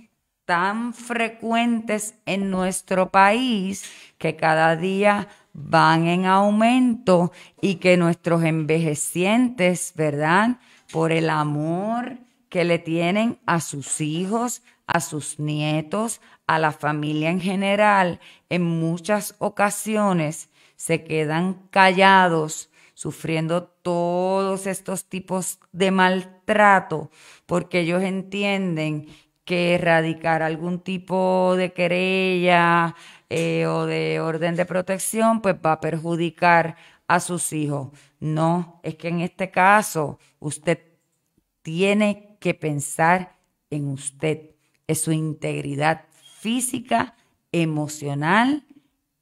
tan frecuentes en nuestro país que cada día van en aumento y que nuestros envejecientes, ¿verdad? Por el amor que le tienen a sus hijos, a sus nietos, a la familia en general, en muchas ocasiones se quedan callados sufriendo todos estos tipos de maltrato porque ellos entienden que erradicar algún tipo de querella eh, o de orden de protección, pues va a perjudicar a sus hijos. No, es que en este caso usted tiene que pensar en usted, en su integridad física, emocional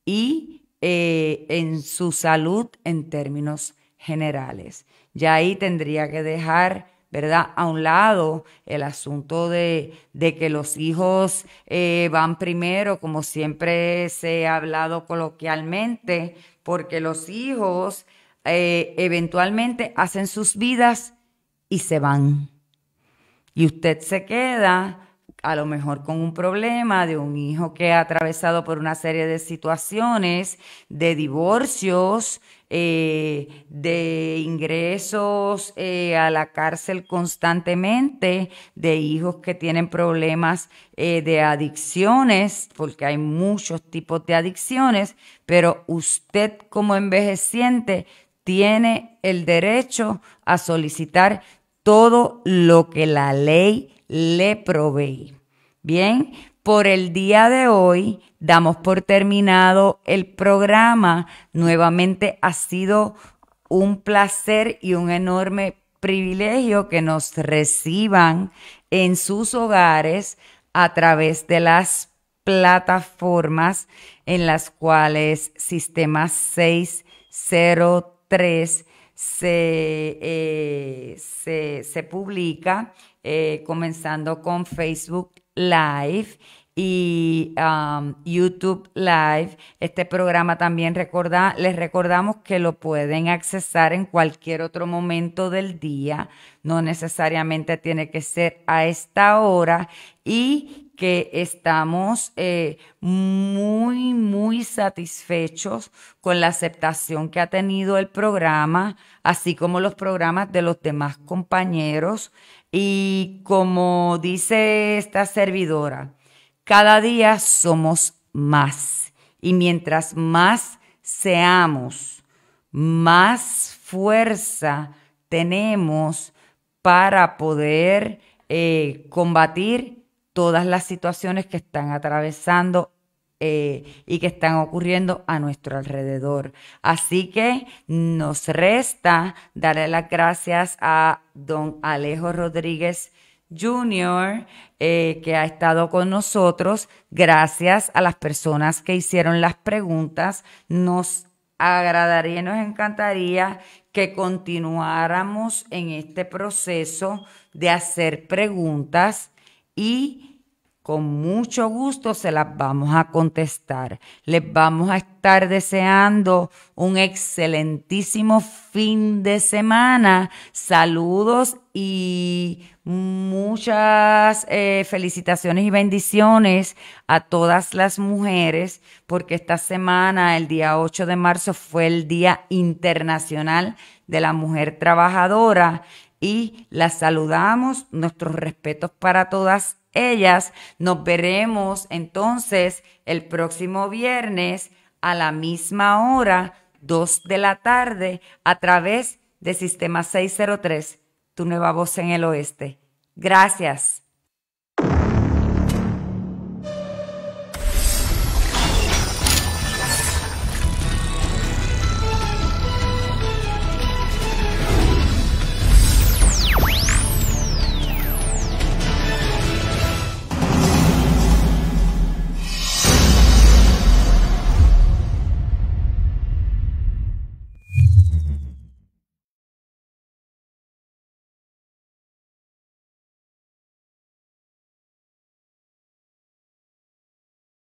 y eh, en su salud en términos generales. Ya ahí tendría que dejar ¿verdad? A un lado, el asunto de, que los hijos eh, van primero, como siempre se ha hablado coloquialmente, porque los hijos eh, eventualmente hacen sus vidas y se van. Y usted se queda a lo mejor con un problema de un hijo que ha atravesado por una serie de situaciones, de divorcios, eh, de ingresos eh, a la cárcel constantemente, de hijos que tienen problemas eh, de adicciones, porque hay muchos tipos de adicciones, pero usted como envejeciente tiene el derecho a solicitar todo lo que la ley le provee. Bien, por el día de hoy damos por terminado el programa. Nuevamente ha sido un placer y un enorme privilegio que nos reciban en sus hogares a través de las plataformas en las cuales Sistema 603 eh, se, publica, eh, comenzando con Facebook, Live y um, YouTube Live. Este programa también les recordamos que lo pueden accesar en cualquier otro momento del día, no necesariamente tiene que ser a esta hora y que estamos eh, muy, muy satisfechos con la aceptación que ha tenido el programa, así como los programas de los demás compañeros. Y como dice esta servidora, cada día somos más. Y mientras más seamos, más fuerza tenemos para poder eh, combatir todas las situaciones que están atravesando eh, y que están ocurriendo a nuestro alrededor. Así que nos resta darle las gracias a don Alejo Rodríguez Jr., eh, que ha estado con nosotros. Gracias a las personas que hicieron las preguntas. Nos agradaría y nos encantaría que continuáramos en este proceso de hacer preguntas y con mucho gusto se las vamos a contestar. Les vamos a estar deseando un excelentísimo fin de semana. Saludos y muchas eh, felicitaciones y bendiciones a todas las mujeres, porque esta semana, el día 8 de marzo, fue el Día Internacional de la Mujer Trabajadora. Y las saludamos, nuestros respetos para todas ellas. Nos veremos entonces el próximo viernes a la misma hora, dos de la tarde, a través de Sistema 603, tu nueva voz en el oeste. Gracias.